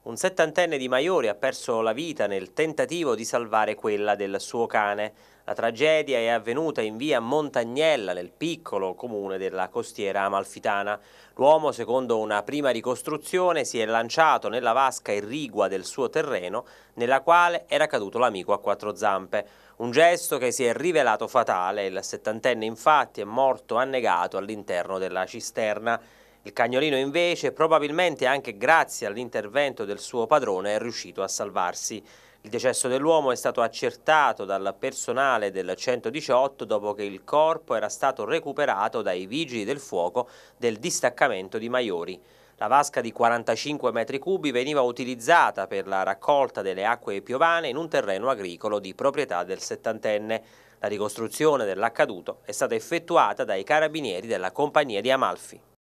Un settantenne di Maiori ha perso la vita nel tentativo di salvare quella del suo cane. La tragedia è avvenuta in via Montagnella, nel piccolo comune della costiera amalfitana. L'uomo, secondo una prima ricostruzione, si è lanciato nella vasca irrigua del suo terreno, nella quale era caduto l'amico a quattro zampe. Un gesto che si è rivelato fatale. Il settantenne, infatti, è morto annegato all'interno della cisterna. Il cagnolino invece, probabilmente anche grazie all'intervento del suo padrone, è riuscito a salvarsi. Il decesso dell'uomo è stato accertato dal personale del 118 dopo che il corpo era stato recuperato dai vigili del fuoco del distaccamento di Maiori. La vasca di 45 metri cubi veniva utilizzata per la raccolta delle acque piovane in un terreno agricolo di proprietà del settantenne. La ricostruzione dell'accaduto è stata effettuata dai carabinieri della compagnia di Amalfi.